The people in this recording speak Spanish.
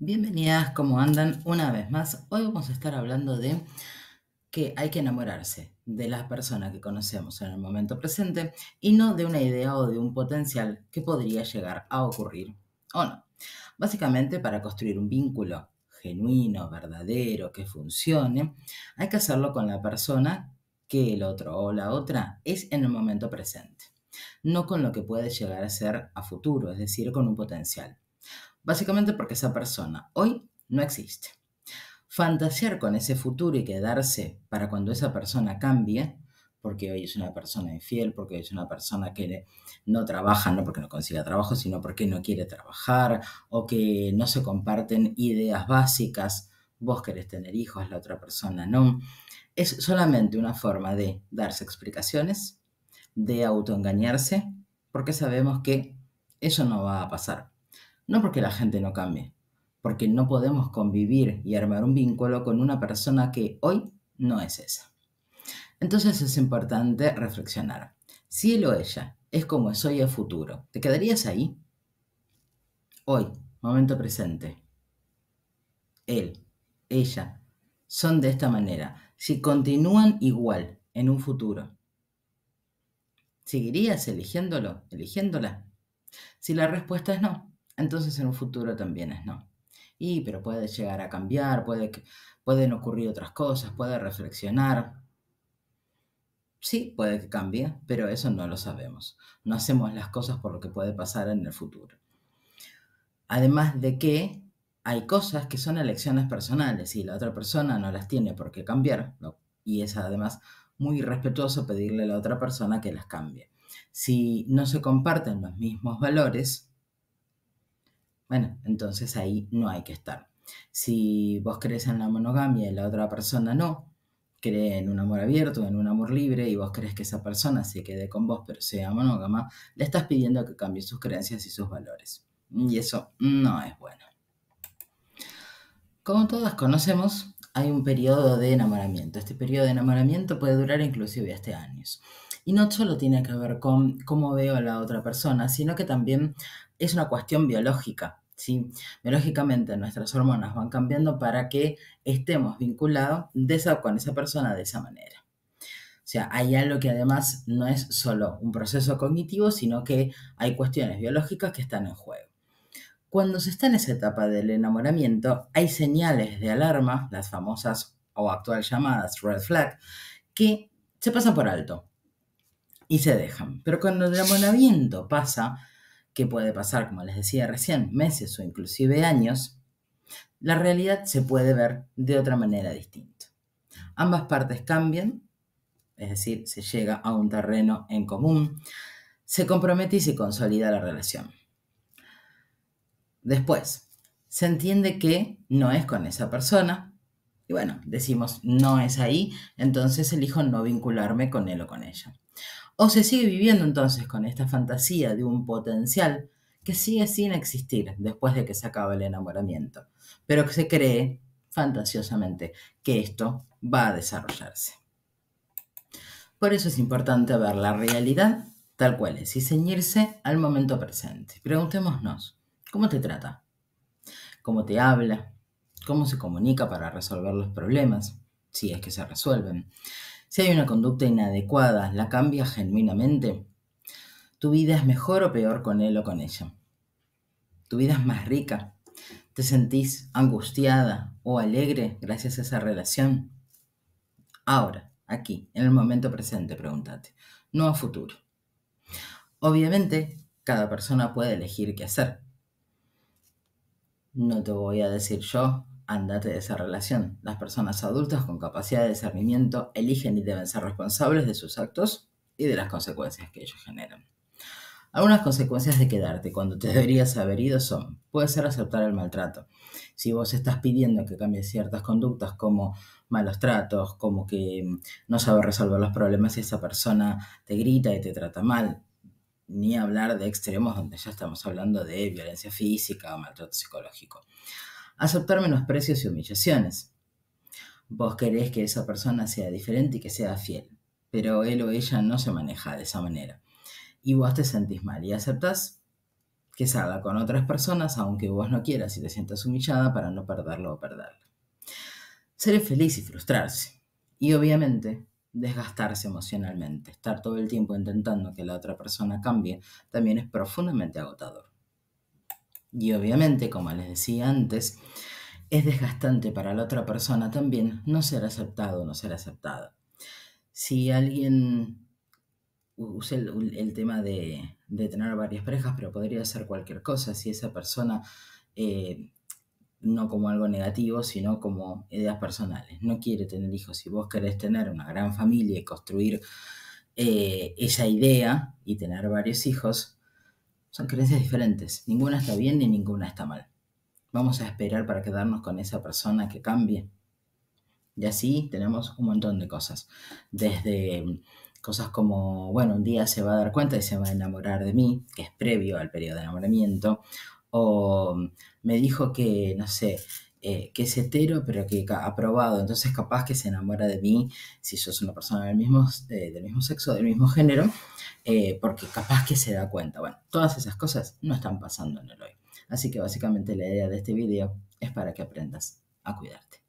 Bienvenidas, ¿cómo andan? Una vez más, hoy vamos a estar hablando de que hay que enamorarse de la persona que conocemos en el momento presente y no de una idea o de un potencial que podría llegar a ocurrir o no. Básicamente, para construir un vínculo genuino, verdadero, que funcione, hay que hacerlo con la persona que el otro o la otra es en el momento presente, no con lo que puede llegar a ser a futuro, es decir, con un potencial básicamente porque esa persona hoy no existe. Fantasear con ese futuro y quedarse para cuando esa persona cambie, porque hoy es una persona infiel, porque hoy es una persona que no trabaja, no porque no consiga trabajo, sino porque no quiere trabajar, o que no se comparten ideas básicas, vos querés tener hijos, la otra persona no, es solamente una forma de darse explicaciones, de autoengañarse, porque sabemos que eso no va a pasar. No porque la gente no cambie, porque no podemos convivir y armar un vínculo con una persona que hoy no es esa. Entonces es importante reflexionar. Si él o ella es como es hoy a futuro, ¿te quedarías ahí? Hoy, momento presente. Él, ella, son de esta manera. Si continúan igual en un futuro, ¿seguirías eligiéndolo, eligiéndola? Si la respuesta es no, entonces en un futuro también es no. Y, pero puede llegar a cambiar, puede, pueden ocurrir otras cosas, puede reflexionar. Sí, puede que cambie, pero eso no lo sabemos. No hacemos las cosas por lo que puede pasar en el futuro. Además de que hay cosas que son elecciones personales y la otra persona no las tiene por qué cambiar. Y es además muy respetuoso pedirle a la otra persona que las cambie. Si no se comparten los mismos valores, bueno, entonces ahí no hay que estar. Si vos crees en la monogamia y la otra persona no, cree en un amor abierto, en un amor libre, y vos crees que esa persona se quede con vos pero sea monógama, le estás pidiendo que cambie sus creencias y sus valores. Y eso no es bueno. Como todas conocemos, hay un periodo de enamoramiento. Este periodo de enamoramiento puede durar inclusive hasta años. Y no solo tiene que ver con cómo veo a la otra persona, sino que también es una cuestión biológica. Biológicamente nuestras hormonas van cambiando para que estemos vinculados con esa persona de esa manera. O sea, hay algo que además no es solo un proceso cognitivo, sino que hay cuestiones biológicas que están en juego. Cuando se está en esa etapa del enamoramiento, hay señales de alarma, las famosas o actual llamadas red flag, que se pasan por alto y se dejan. Pero cuando el enamoramiento pasa, que puede pasar, como les decía recién, meses o inclusive años, la realidad se puede ver de otra manera distinta. Ambas partes cambian, es decir, se llega a un terreno en común, se compromete y se consolida la relación. Después, se entiende que no es con esa persona. Y bueno, decimos, no es ahí, entonces elijo no vincularme con él o con ella. O se sigue viviendo entonces con esta fantasía de un potencial que sigue sin existir después de que se acaba el enamoramiento, pero que se cree fantasiosamente que esto va a desarrollarse. Por eso es importante ver la realidad tal cual es y ceñirse al momento presente. Preguntémonos, cómo te trata, cómo te habla, cómo se comunica para resolver los problemas, si es que se resuelven. Si hay una conducta inadecuada, la cambia genuinamente. Tu vida es mejor o peor con él o con ella. Tu vida es más rica. Te sentís angustiada o alegre gracias a esa relación. Ahora, aquí, en el momento presente, pregúntate, no a futuro. Obviamente, cada persona puede elegir qué hacer, no te voy a decir yo, andate de esa relación. Las personas adultas con capacidad de discernimiento eligen y deben ser responsables de sus actos y de las consecuencias que ellos generan. Algunas consecuencias de quedarte cuando te deberías haber ido son, puede ser aceptar el maltrato. Si vos estás pidiendo que cambies ciertas conductas como malos tratos, como que mm, no sabes resolver los problemas y esa persona te grita y te trata mal, ni hablar de extremos donde ya estamos hablando de violencia física o maltrato psicológico. Aceptar menosprecios y humillaciones. Vos querés que esa persona sea diferente y que sea fiel, pero él o ella no se maneja de esa manera. Y vos te sentís mal y aceptás que salga con otras personas aunque vos no quieras y te sientas humillada para no perderlo o perderla. Ser feliz y frustrarse. Y obviamente desgastarse emocionalmente. Estar todo el tiempo intentando que la otra persona cambie también es profundamente agotador. Y obviamente, como les decía antes, es desgastante para la otra persona también no ser aceptado o no ser aceptada. Si alguien usa el, tema de, tener varias parejas, pero podría ser cualquier cosa, si esa persona eh, no como algo negativo, sino como ideas personales. No quiere tener hijos. Si vos querés tener una gran familia y construir eh, esa idea y tener varios hijos, son creencias diferentes. Ninguna está bien ni ninguna está mal. Vamos a esperar para quedarnos con esa persona que cambie. Y así tenemos un montón de cosas. Desde mm, cosas como, bueno, un día se va a dar cuenta y se va a enamorar de mí, que es previo al periodo de enamoramiento, o mm, me dijo que, no sé, eh, que es hetero, pero que ha probado, entonces capaz que se enamora de mí si soy una persona del mismo, eh, del mismo sexo, del mismo género, eh, porque capaz que se da cuenta. Bueno, todas esas cosas no están pasando en el hoy. Así que básicamente la idea de este video es para que aprendas a cuidarte.